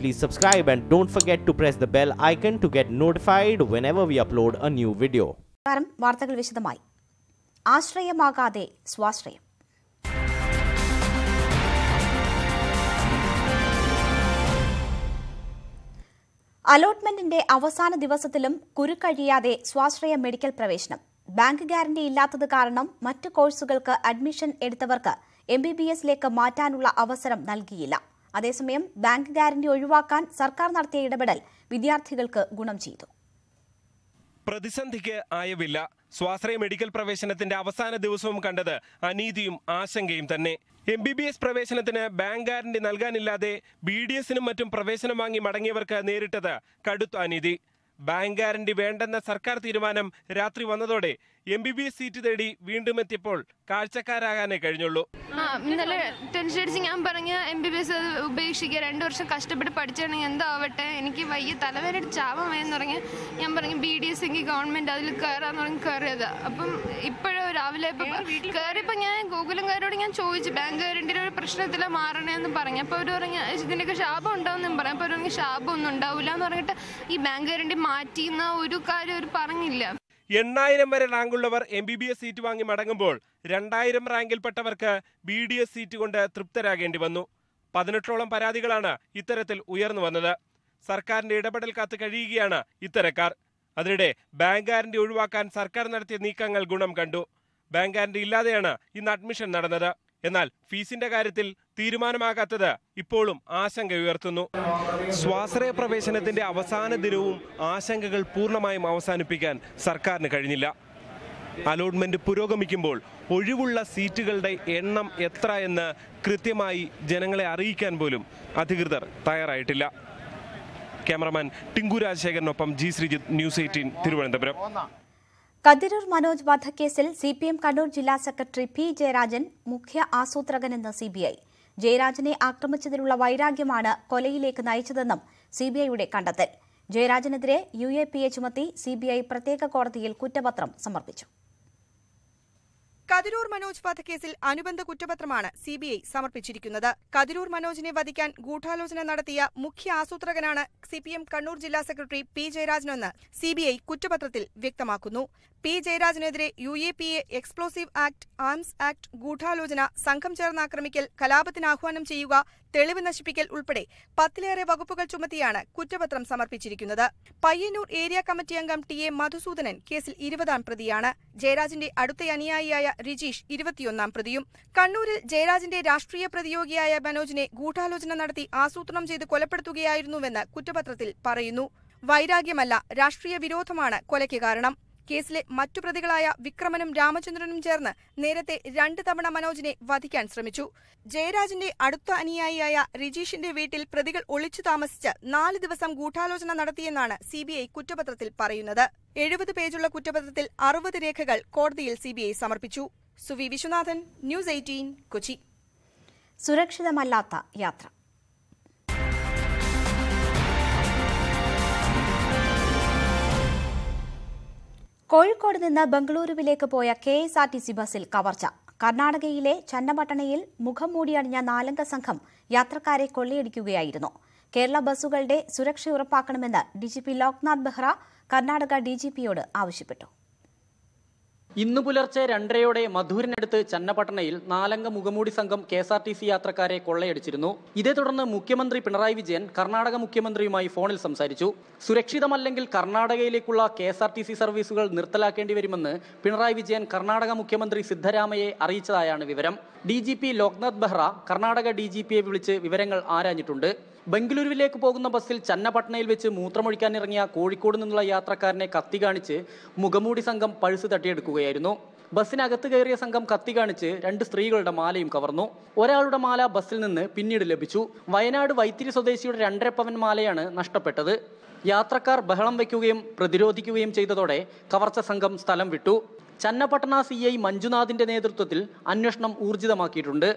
Please subscribe and don't forget to press the bell icon to get notified whenever we upload a new video. വാർത്തകൾ വിശദമായി ആശ്രയമാകാതെ സ്വാശ്രയം അലോട്ട്മെന്റിന്റെ അവസാന ദിവസത്തിലും കുരുക്കഴിയാതെ സ്വാശ്രയ medical പ്രവേശനം bank guarantee ഇല്ലാത്തത് കാരണം മറ്റ് കോഴ്സുകൾക്ക് അഡ്മിഷൻ എടുത്തവർക്ക് എം ബി ബി എസിലേക്ക് മാറ്റാനുള്ള അവസരം നൽകിയില്ല അതേസമയം ബാങ്ക് ഗ്യാരണ്ടി ഒഴിവാക്കാൻ സർക്കാർ നടത്തിയ ഇടപെടൽ വിദ്യാർത്ഥികൾക്ക് ഗുണം ചെയ്തു പ്രതിസന്ധിക്ക് ആയവില്ല സ്വാശ്രയ മെഡിക്കൽ പ്രവേശനത്തിന്റെ അവസാന ദിവസവും കണ്ടത് അനീതിയും ആശങ്കയും തന്നെ എം ബി ബി എസ് പ്രവേശനത്തിന് ബാങ്ക് ഗ്യാരണ്ടി നൽകാനില്ലാതെ ബി ഡി എസിനും മറ്റും പ്രവേശനം വാങ്ങി മടങ്ങിയവർക്ക് നേരിട്ടത് കടുത്ത അനീതി ബാങ്ക് ഗ്യാരണ്ടി വേണ്ടെന്ന സർക്കാർ തീരുമാനം രാത്രി വന്നതോടെ M B B S seat തേടി വീണ്ടും എത്തിയപ്പോൾ കാഴ്ചക്കാരാകാനേ കഴിഞ്ഞുള്ളൂ ഇന്നലെ ടെൻഷൻ അടിച്ച് ഞാൻ പറഞ്ഞ എം ബി ബി എസ് ഉപേക്ഷിക്കുക രണ്ടു വർഷം കഷ്ടപ്പെട്ട് പഠിച്ചിട്ടുണ്ടെങ്കിൽ എന്താവട്ടെ എനിക്ക് വയ്യ തലവേന ചാവാൻ വയ്യെന്ന് പറഞ്ഞ് ഞാൻ പറഞ്ഞു ബി ഡി എസ് എങ്കിൽ ഗവൺമെന്റ് അതിൽ കയറാന്ന് പറഞ്ഞ് കയറിയത് അപ്പം ഇപ്പോഴും രാവിലെ ഇപ്പൊ ഞാൻ ഞാൻ ഗോകുലംകാരോട് ഞാൻ ചോദിച്ചു ബാങ്ക് ഗ്യാരണ്ടിയുടെ ഒരു പ്രശ്നത്തിൽ മാറണേന്ന് പറഞ്ഞു അപ്പൊ അവര് പറഞ്ഞു ഇതിനൊക്കെ ശാപം ഉണ്ടാവും പറഞ്ഞു അപ്പൊ അവര് പറഞ്ഞു ശാപം ഒന്നും ഉണ്ടാവില്ല എന്ന് പറഞ്ഞിട്ട് ഈ ബാങ്ക് ഗ്യാരണ്ടി മാറ്റിയെന്ന ഒരു കാര്യം അവർ പറഞ്ഞില്ല എണ്ണായിരം വരെ റാങ്കുള്ളവർ M B B S seat വാങ്ങി മടങ്ങുമ്പോൾ രണ്ടായിരം റാങ്കിൽപ്പെട്ടവർക്ക് ബി ഡി എസ് സീറ്റ് കൊണ്ട് തൃപ്തരാകേണ്ടി വന്നു പതിനെട്ടോളം പരാതികളാണ് ഇത്തരത്തിൽ ഉയർന്നു വന്നത് സർക്കാരിന്റെ ഇടപെടൽ കാത്ത് കഴിയുകയാണ് ഇത്തരക്കാർ അതിനിടെ ബാങ്ക് ഗ്യാരണ്ടി ഒഴിവാക്കാൻ സർക്കാർ നടത്തിയ നീക്കങ്ങൾ ഗുണം കണ്ടു ബാങ്ക് ഗ്യാരണ്ടി ഇല്ലാതെയാണ് ഇന്ന് അഡ്മിഷൻ നടന്നത് എന്നാൽ ഫീസിന്റെ കാര്യത്തിൽ തീരുമാനമാകാത്തത് ഇപ്പോഴും ആശങ്ക ഉയർത്തുന്നു സ്വാശ്രയ പ്രവേശനത്തിന്റെ അവസാന ദിനവും ആശങ്കകൾ പൂർണ്ണമായും അവസാനിപ്പിക്കാൻ സർക്കാരിന് കഴിഞ്ഞില്ല അലോട്ട്മെന്റ് പുരോഗമിക്കുമ്പോൾ ഒഴിവുള്ള സീറ്റുകളുടെ എണ്ണം എത്ര എന്ന് കൃത്യമായി ജനങ്ങളെ അറിയിക്കാൻ പോലും അധികൃതർ തയ്യാറായിട്ടില്ല ക്യാമറമാൻ ടിങ്കു രാജശേഖരനൊപ്പം G Sreejith news eighteen Thiruvananthapuram Kathiroor Manoj വധക്കേസിൽ സി പി എം കണ്ണൂർ ജില്ലാ സെക്രട്ടറി പി ജയരാജൻ മുഖ്യ ആസൂത്രകനെന്ന് സി ബി ഐ ജയരാജനെ ആക്രമിച്ചതിലുള്ള വൈരാഗ്യമാണ് കൊലയിലേക്ക് നയിച്ചതെന്നും സി ബി ഐയുടെ കണ്ടെത്തൽ ജയരാജനെതിരെ യു എ പി എ ചുമത്തി സി ബി ഐ പ്രത്യേക കോടതിയിൽ കുറ്റപത്രം സമർപ്പിച്ചു കതിരൂർ മനോജ് വധക്കേസിൽ അനുബന്ധ കുറ്റപത്രമാണ് സിബിഐ സമർപ്പിച്ചിരിക്കുന്നത് കതിരൂർ മനോജിനെ വധിക്കാൻ ഗൂഢാലോചന നടത്തിയ മുഖ്യ ആസൂത്രകനാണ് സിപിഎം കണ്ണൂർ ജില്ലാ സെക്രട്ടറി പി ജയരാജനെന്ന് സിബിഐ കുറ്റപത്രത്തിൽ വ്യക്തമാക്കുന്നു പി ജയരാജനെതിരെ U A P A explosive act arms act ഗൂഢാലോചന സംഘം ചേർന്ന് ആക്രമിക്കൽ കലാപത്തിന് ആഹ്വാനം ചെയ്യുക തെളിവ് നശിപ്പിക്കൽ ഉൾപ്പെടെ പത്തിലേറെ വകുപ്പുകൾ ചുമത്തിയാണ് കുറ്റപത്രം സമർപ്പിച്ചിരിക്കുന്നത് പയ്യന്നൂർ ഏരിയ കമ്മിറ്റി അംഗം ടി എ മധുസൂദനൻ കേസിൽ ഇരുപതാം പ്രതിയാണ് ജയരാജിന്റെ അടുത്ത അനുയായിയായ റിജീഷ് ഇരുപത്തിയൊന്നാം പ്രതിയും കണ്ണൂരിൽ ജയരാജിന്റെ രാഷ്ട്രീയ പ്രതിയോഗിയായ മനോജിനെ ഗൂഢാലോചന നടത്തി ആസൂത്രണം ചെയ്ത് കൊലപ്പെടുത്തുകയായിരുന്നുവെന്ന് കുറ്റപത്രത്തിൽ പറയുന്നു വൈരാഗ്യമല്ല രാഷ്ട്രീയ വിരോധമാണ് കൊലയ്ക്ക് കാരണം കേസിലെ മറ്റു പ്രതികളായ വിക്രമനും രാമചന്ദ്രനും ചേർന്ന് നേരത്തെ രണ്ട് തവണ മനോജിനെ വധിക്കാൻ ശ്രമിച്ചു ജയരാജിന്റെ അടുത്ത അനുയായിയായ റിജീഷിന്റെ വീട്ടിൽ പ്രതികൾ ഒളിച്ചു താമസിച്ച് നാല് ദിവസം ഗൂഢാലോചന നടത്തിയെന്നാണ് സിബിഐ കുറ്റപത്രത്തിൽ പറയുന്നത് എഴുപത് പേജുള്ള കുറ്റപത്രത്തിൽ അറുപത് രേഖകൾ കോടതിയിൽ സിബിഐ സമർപ്പിച്ചു സുവി വിശ്വനാഥൻ ന്യൂസ് എയ്റ്റീൻ കൊച്ചി സുരക്ഷിതമല്ലാത്ത യാത്ര കോഴിക്കോട് നിന്ന് ബംഗളൂരുവിലേക്ക് പോയ K S R T C ബസിൽ കവർച്ച കർണാടകയിലെ ചന്നപട്ടണയിൽ മുഖം മൂടിയണിഞ്ഞ നാലംഗ സംഘം യാത്രക്കാരെ കൊള്ളയടിക്കുകയായിരുന്നു കേരള ബസ്സുകളുടെ സുരക്ഷ ഉറപ്പാക്കണമെന്ന് ഡിജിപി ലോക്നാഥ് ബെഹ്റ കർണാടക ഡിജിപിയോട് ആവശ്യപ്പെട്ടു ഇന്ന് പുലർച്ചെ രണ്ടരയോടെ മധൂരിനടുത്ത് ചന്നപട്ടണയിൽ നാലംഗ മുഖമൂടി സംഘം K S R T C യാത്രക്കാരെ കൊള്ളയടിച്ചിരുന്നു ഇതേ തുടർന്ന് മുഖ്യമന്ത്രി പിണറായി വിജയൻ കർണാടക മുഖ്യമന്ത്രിയുമായി ഫോണിൽ സംസാരിച്ചു സുരക്ഷിതമല്ലെങ്കിൽ കർണാടകയിലേക്കുള്ള K S R T C സർവീസുകൾ നിർത്തലാക്കേണ്ടി വരുമെന്ന് പിണറായി വിജയൻ കർണാടക മുഖ്യമന്ത്രി സിദ്ധരാമയെ അറിയിച്ചതായാണ് വിവരം D G P Loknath Behera Karnataka D G പിയെ വിളിച്ച് വിവരങ്ങൾ ആരാഞ്ഞിട്ടുണ്ട് ബംഗളൂരുവിലേക്ക് പോകുന്ന ബസ്സിൽ ചന്നപട്ടണയിൽ വെച്ച് മൂത്രമൊഴിക്കാൻ ഇറങ്ങിയ കോഴിക്കോട് നിന്നുള്ള യാത്രക്കാരനെ കത്തി കാണിച്ച് മുഖമൂടി സംഘം പഴുസ് തട്ടിയെടുക്കുകയായിരുന്നു ബസ്സിനകത്ത് കയറിയ സംഘം കത്തി കാണിച്ച് രണ്ട് സ്ത്രീകളുടെ മാലയും കവർന്നു ഒരാളുടെ മാല ബസ്സിൽ നിന്ന് പിന്നീട് ലഭിച്ചു വയനാട് വൈത്തിരി സ്വദേശിയുടെ രണ്ടരപ്പവൻ മാലയാണ് നഷ്ടപ്പെട്ടത് യാത്രക്കാർ ബഹളം വയ്ക്കുകയും പ്രതിരോധിക്കുകയും ചെയ്തതോടെ കവർച്ച സംഘം സ്ഥലം വിട്ടു ചന്നപട്ടണ സി ഐ മഞ്ജുനാഥിന്റെ നേതൃത്വത്തിൽ അന്വേഷണം ഊർജിതമാക്കിയിട്ടുണ്ട്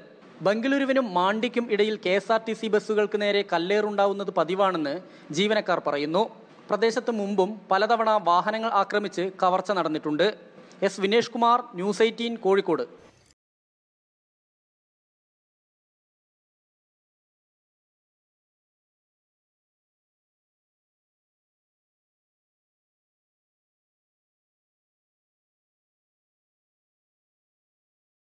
ബംഗളൂരുവിനും മാണ്ടിക്കും ഇടയിൽ K S R T C ബസ്സുകൾക്ക് നേരെ കല്ലേറുണ്ടാവുന്നത് പതിവാണെന്ന് ജീവനക്കാർ പറയുന്നു പ്രദേശത്ത് മുമ്പും പലതവണ വാഹനങ്ങൾ ആക്രമിച്ച് കവർച്ച നടന്നിട്ടുണ്ട് S Vinesh Kumar news eighteen Kozhikode